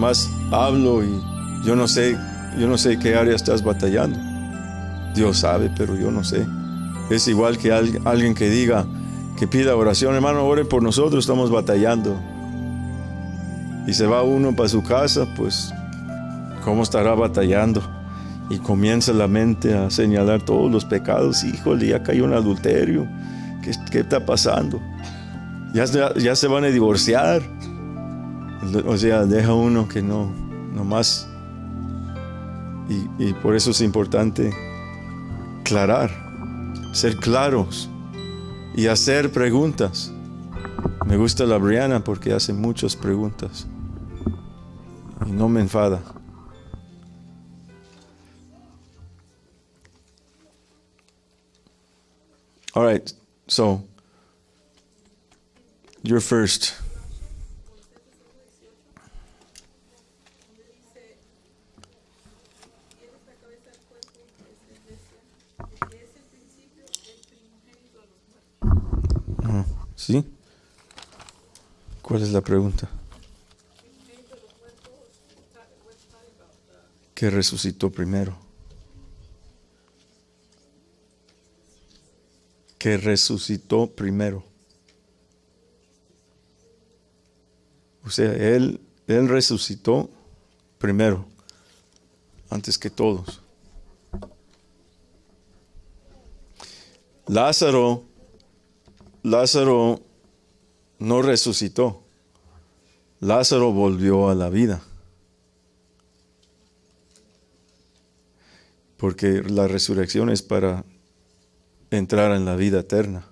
más hablo y yo no sé, yo no sé qué área estás batallando. Dios sabe, pero yo no sé. Es igual que alguien que diga, que pida oración, hermano, ore por nosotros, estamos batallando. Y se va uno para su casa, pues, ¿cómo estará batallando? Y comienza la mente a señalar todos los pecados. Híjole, ya cayó un adulterio. ¿Qué, está pasando? Ya, ya se van a divorciar o sea, deja uno que no, no Y, y por eso es importante clarar ser claros y hacer preguntas. Me gusta la Briana porque hace muchas preguntas y no me enfada. All right, so you're first. ¿Sí? ¿Cuál es la pregunta? Que resucitó primero. Que resucitó primero. O sea, él, él resucitó primero, antes que todos. Lázaro Lázaro no resucitó. Lázaro volvió a la vida. Porque la resurrección es para entrar en la vida eterna.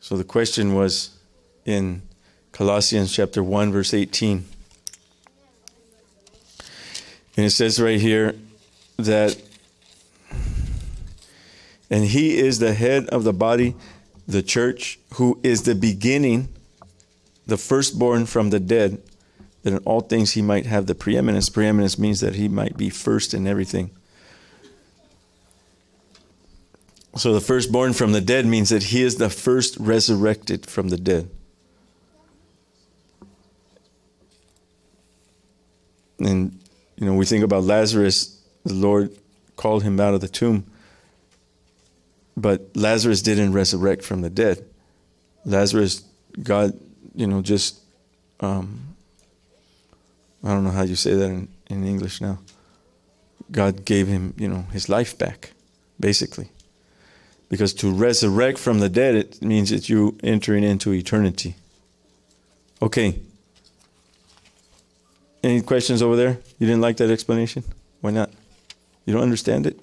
So the question was in Colossians chapter 1 verse 18. And it says right here that And he is the head of the body, the church, who is the beginning, the firstborn from the dead, that in all things he might have the preeminence. Preeminence means that he might be first in everything. So the firstborn from the dead means that he is the first resurrected from the dead. And, you know, we think about Lazarus, the Lord called him out of the tomb. But Lazarus didn't resurrect from the dead. Lazarus, God, you know, just, um, I don't know how you say that in, in English now. God gave him, you know, his life back, basically. Because to resurrect from the dead, it means that you're entering into eternity. Okay. Any questions over there? You didn't like that explanation? Why not? You don't understand it?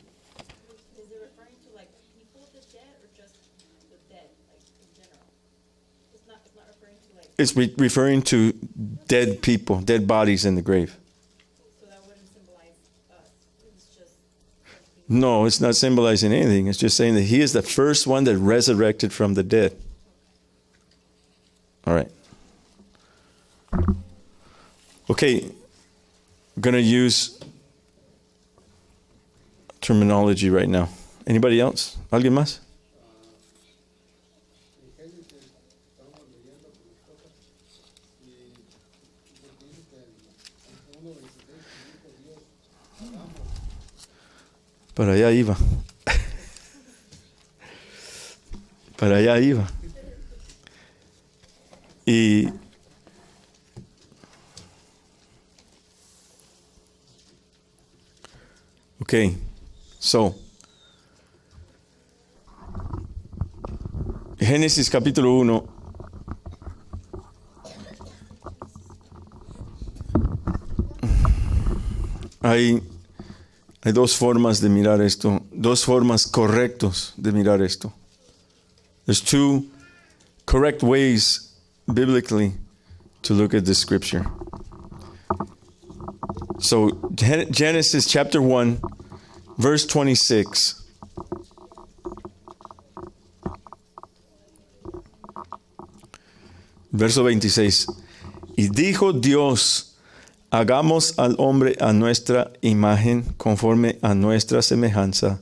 It's re- referring to dead people, dead bodies in the grave. no, it's not symbolizing anything. It's just saying that he is the first one that resurrected from the dead. All right. Okay, I'm going to use terminology right now. Anybody else? ¿Alguien más? Para allá iba. Para allá iba. Y Okay, so Génesis capítulo 1. ahí hay dos formas de mirar esto, dos formas correctas de mirar esto. There's two correct ways biblically to look at the scripture. So, Genesis chapter 1, verse 26. Verso 26. Y dijo Dios, Hagamos al hombre a nuestra imagen, conforme a nuestra semejanza,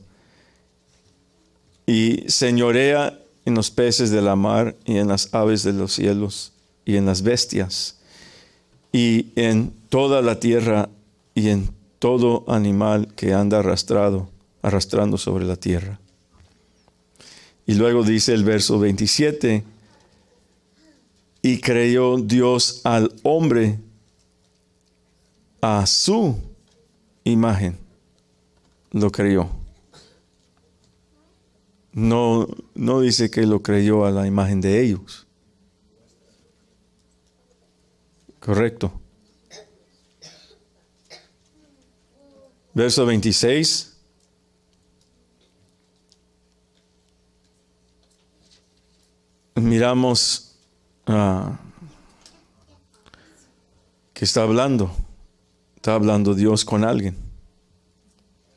y señorea en los peces de la mar, y en las aves de los cielos, y en las bestias, y en toda la tierra, y en todo animal que anda arrastrado, arrastrando sobre la tierra. Y luego dice el verso 27, y creyó Dios al hombre a su imagen lo creyó. No, no dice que lo creyó a la imagen de ellos. Correcto. Verso 26. Miramos a ah, que está hablando Está hablando Dios con alguien.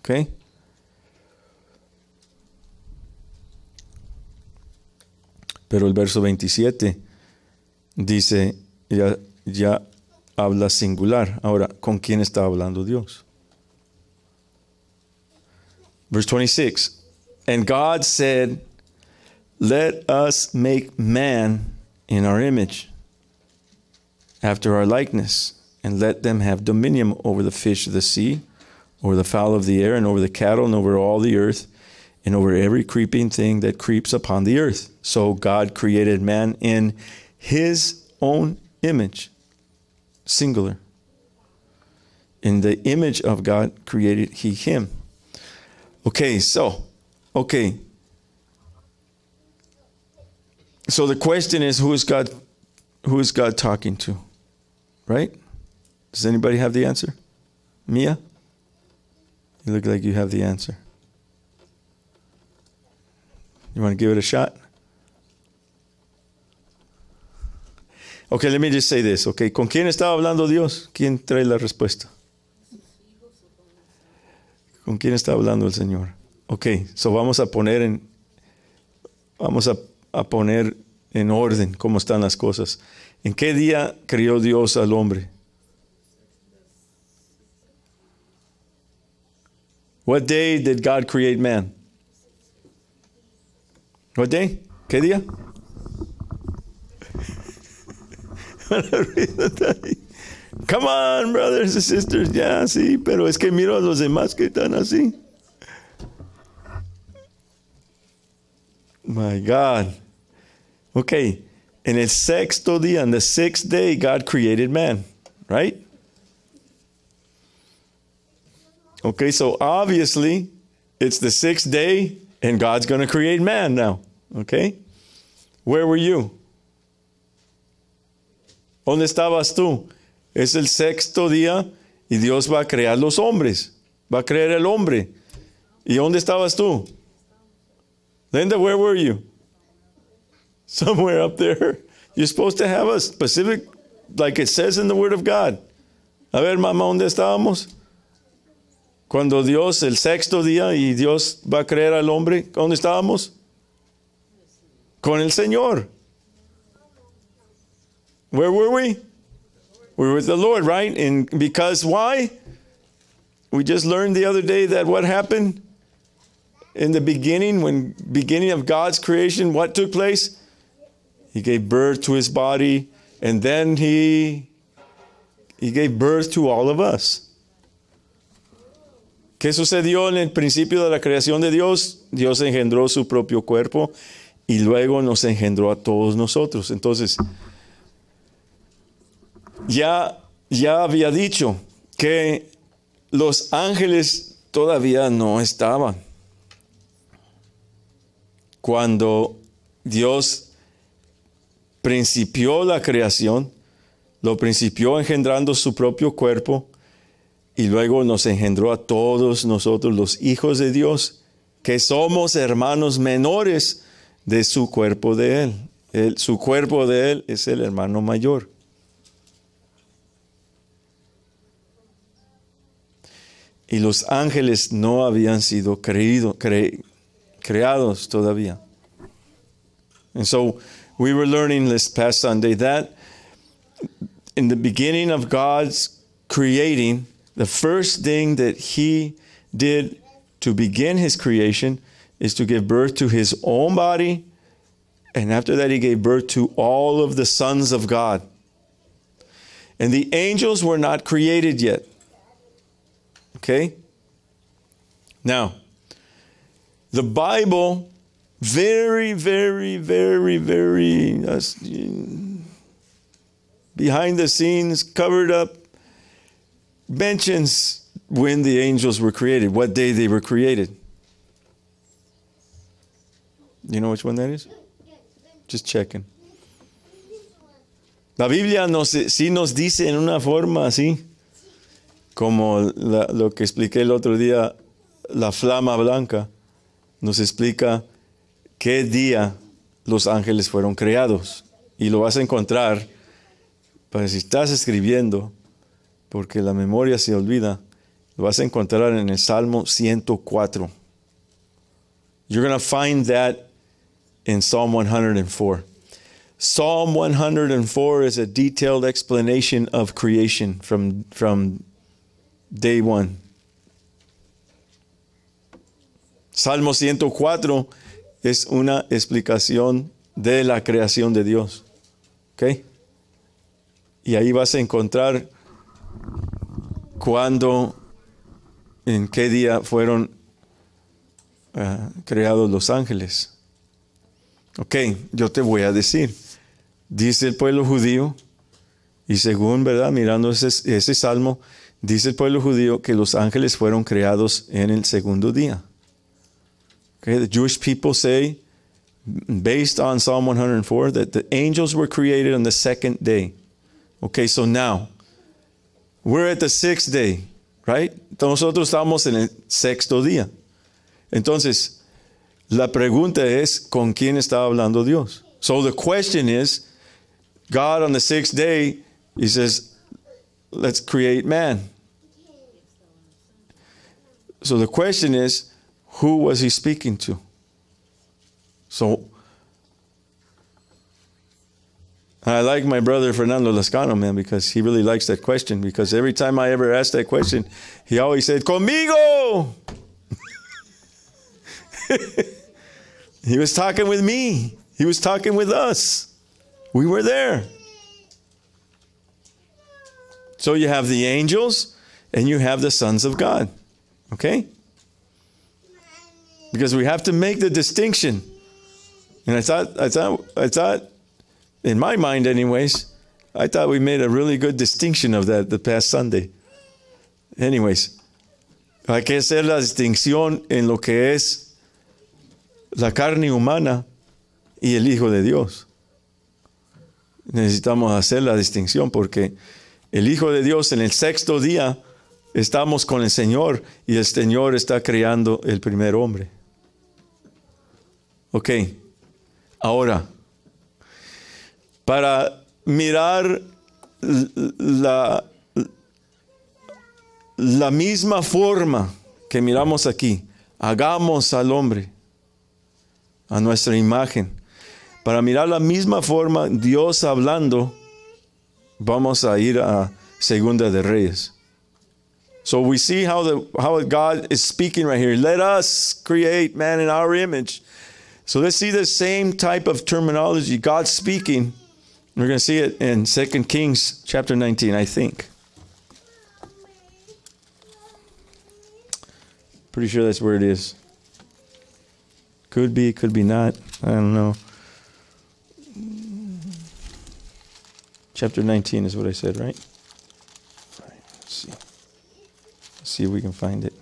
¿Ok? Pero el verso 27 dice, ya, habla singular. Ahora, ¿con quién está hablando Dios? Verse 26. And God said, Let us make man in our image, after our likeness. and let them have dominion over the fish of the sea, over the fowl of the air, and over the cattle, and over all the earth, and over every creeping thing that creeps upon the earth. So God created man in his own image, singular. In the image of God created he him. Okay, so, okay. So the question is who is God who is God talking to? Right? Does anybody have the answer? Mia? You look like you have the answer. You want to give it a shot? Okay, let me just say this. Okay, ¿con quién está hablando Dios? ¿Quién trae la respuesta? ¿Con quién está hablando el Señor? Ok, so vamos a poner en vamos a, a poner en orden cómo están las cosas. ¿En qué día crió Dios al hombre? What day did God create man? What day? ¿Qué día? Come on, brothers and sisters. Ya, sí, pero es que miro a los demás que están así. My God. Okay. In el sexto día, on the sixth day, God created man, right? Okay, so obviously it's the sixth day and God's going to create man now. Okay? Where were you? ¿Dónde estabas tú? Es el sexto día y Dios va a crear los hombres. Va a crear el hombre. ¿Y dónde estabas tú? Linda, where were you? Somewhere up there. You're supposed to have a specific, like it says in the Word of God. A ver, mamá, ¿dónde estábamos? Cuando Dios, el sexto día, y Dios va a creer al hombre, ¿dónde estábamos? Con el Señor. Where were we? We were with the Lord, right? And because why? We just learned the other day that what happened in the beginning, when beginning of God's creation, what took place? He gave birth to his body, and then he he gave birth to all of us. ¿Qué sucedió en el principio de la creación de Dios? Dios engendró su propio cuerpo y luego nos engendró a todos nosotros. Entonces, ya, ya había dicho que los ángeles todavía no estaban cuando Dios principió la creación, lo principió engendrando su propio cuerpo y luego nos engendró a todos nosotros los hijos de Dios, que somos hermanos menores de su cuerpo de Él. El, su cuerpo de Él es el hermano mayor. Y los ángeles no habían sido creído, creados todavía. And so we were learning this past Sunday that in the beginning of God's creating, The first thing that he did to begin his creation is to give birth to his own body. And after that, he gave birth to all of the sons of God. And the angels were not created yet. Okay? Now, the Bible very, very, very, very uh, behind the scenes, covered up, mentions when the angels were created, what day they were created. You know which one that is? Just checking. La Biblia nos, sí nos dice en una forma así, como lo que expliqué el otro día, la flama blanca nos explica qué día los ángeles fueron creados. Y lo vas a encontrar, pues si estás escribiendo, porque la memoria se olvida. Lo vas a encontrar en el Salmo 104. You're going to find that in Psalm 104. Psalm 104 is a detailed explanation of creation from, from day one. Salmo 104 es una explicación de la creación de Dios. ¿Ok? Y ahí vas a encontrar cuándo, en qué día fueron eh, creados los ángeles. Ok, yo te voy a decir, dice el pueblo judío, y según, ¿verdad? Mirando ese, ese salmo, dice el pueblo judío que los ángeles fueron creados en el segundo día. Okay, the Jewish people say, based on Psalm 104, that the angels were created on the second day. Okay, so now, We're at the sixth day, right? Nosotros estamos en el sexto día. Entonces, la pregunta es, ¿con quién está hablando Dios? So the question is, God on the sixth day, he says, let's create man. So the question is, who was he speaking to? So I like my brother Fernando Lascano, man, because he really likes that question. Because every time I ever asked that question, he always said, Conmigo! he was talking with me, he was talking with us. We were there. So you have the angels and you have the sons of God. Okay? Because we have to make the distinction. And I thought, I thought, I thought in my mind, anyways, I thought we made a really good distinction of that the past Sunday. Anyways, hay que hacer la distinción en lo que es la carne humana y el Hijo de Dios. Necesitamos hacer la distinción porque el Hijo de Dios en el sexto día estamos con el Señor y el Señor está creando el primer hombre. Ok, ahora para mirar la, la misma forma que miramos aquí. Hagamos al hombre a nuestra imagen. Para mirar la misma forma, Dios hablando, vamos a ir a Segunda de Reyes. So we see how, the, how God is speaking right here. Let us create man in our image. So let's see the same type of terminology. God speaking We're going to see it in 2 Kings chapter 19, I think. Pretty sure that's where it is. Could be, could be not. I don't know. Chapter 19 is what I said, right? All right let's see. Let's see if we can find it.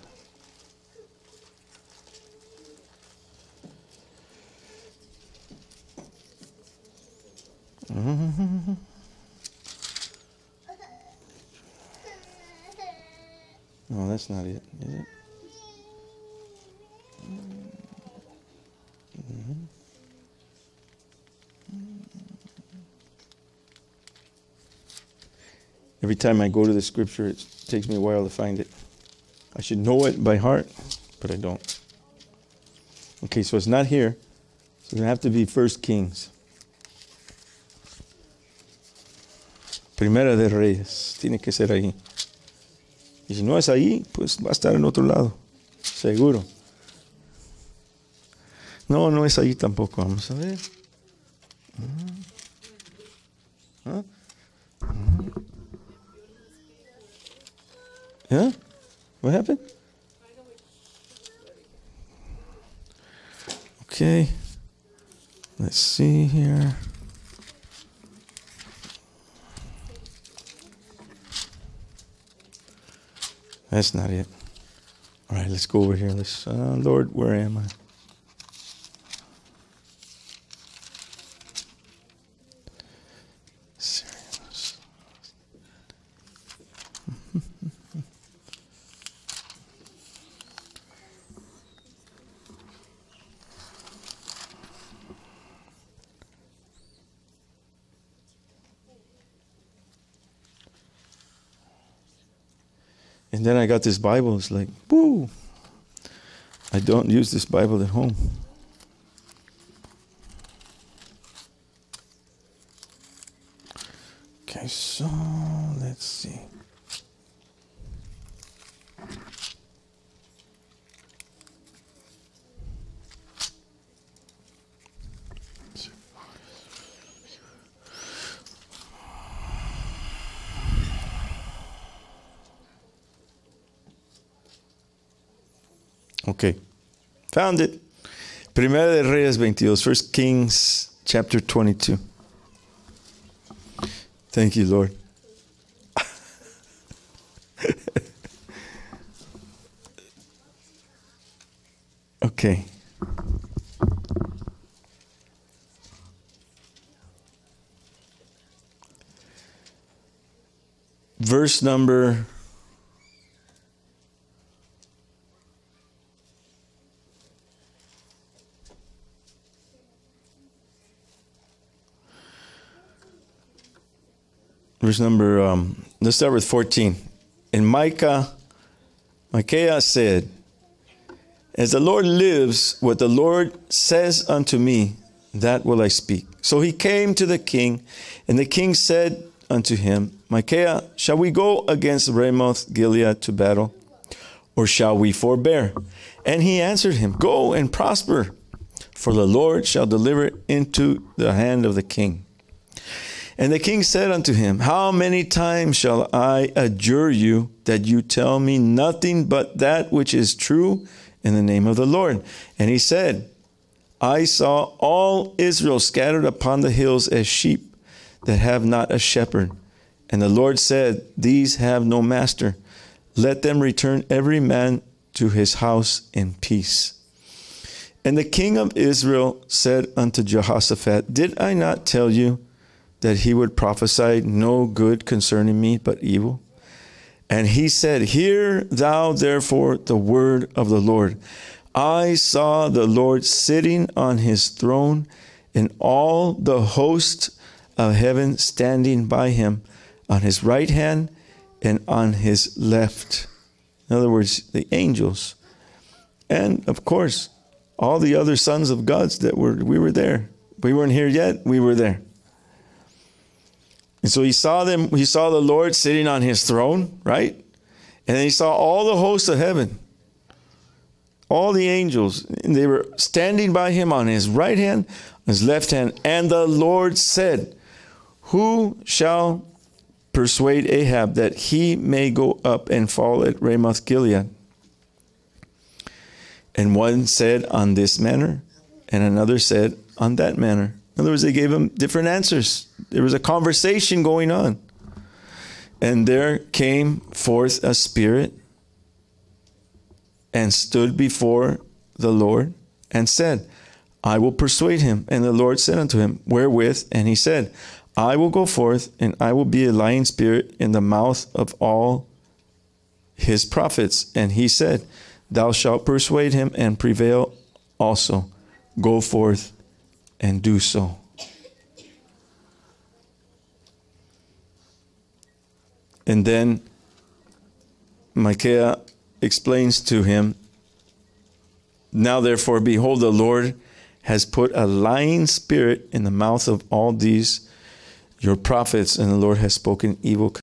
time I go to the scripture, it takes me a while to find it. I should know it by heart, but I don't. Okay, so it's not here. So it's going to have to be First Kings. Primera de Reyes. Tiene que ser ahí. Y si no es ahí, pues va a estar en otro lado. Seguro. No, no es ahí tampoco. Vamos a ver. ¿Ah? ah. Huh? What happened? Okay. Let's see here. That's not it. All right, let's go over here. Let's, uh, Lord, where am I? got this Bible. It's like, woo! I don't use this Bible at home. Okay, so let's see. Found it. Primera de Reyes 22, First Kings chapter 22. Thank you, Lord. okay. Verse number verse number, um, let's start with 14. And Micah, Micaiah said, As the Lord lives, what the Lord says unto me, that will I speak. So he came to the king, and the king said unto him, Micaiah, shall we go against Ramoth Gilead to battle, or shall we forbear? And he answered him, Go and prosper, for the Lord shall deliver it into the hand of the king. And the king said unto him, How many times shall I adjure you that you tell me nothing but that which is true in the name of the Lord? And he said, I saw all Israel scattered upon the hills as sheep that have not a shepherd. And the Lord said, These have no master. Let them return every man to his house in peace. And the king of Israel said unto Jehoshaphat, Did I not tell you? that he would prophesy no good concerning me, but evil. And he said, Hear thou therefore the word of the Lord. I saw the Lord sitting on his throne, and all the host of heaven standing by him on his right hand and on his left. In other words, the angels. And of course, all the other sons of gods that were, we were there. We weren't here yet, we were there. And so he saw them, he saw the Lord sitting on his throne, right? And then he saw all the hosts of heaven, all the angels, and they were standing by him on his right hand, his left hand. And the Lord said, Who shall persuade Ahab that he may go up and fall at Ramoth Gilead? And one said on this manner, and another said on that manner. In other words, they gave him different answers. There was a conversation going on. And there came forth a spirit and stood before the Lord and said, I will persuade him. And the Lord said unto him, Wherewith? And he said, I will go forth, and I will be a lying spirit in the mouth of all his prophets. And he said, Thou shalt persuade him and prevail also. Go forth and do so. And then Micaiah explains to him Now, therefore, behold, the Lord has put a lying spirit in the mouth of all these your prophets, and the Lord has spoken evil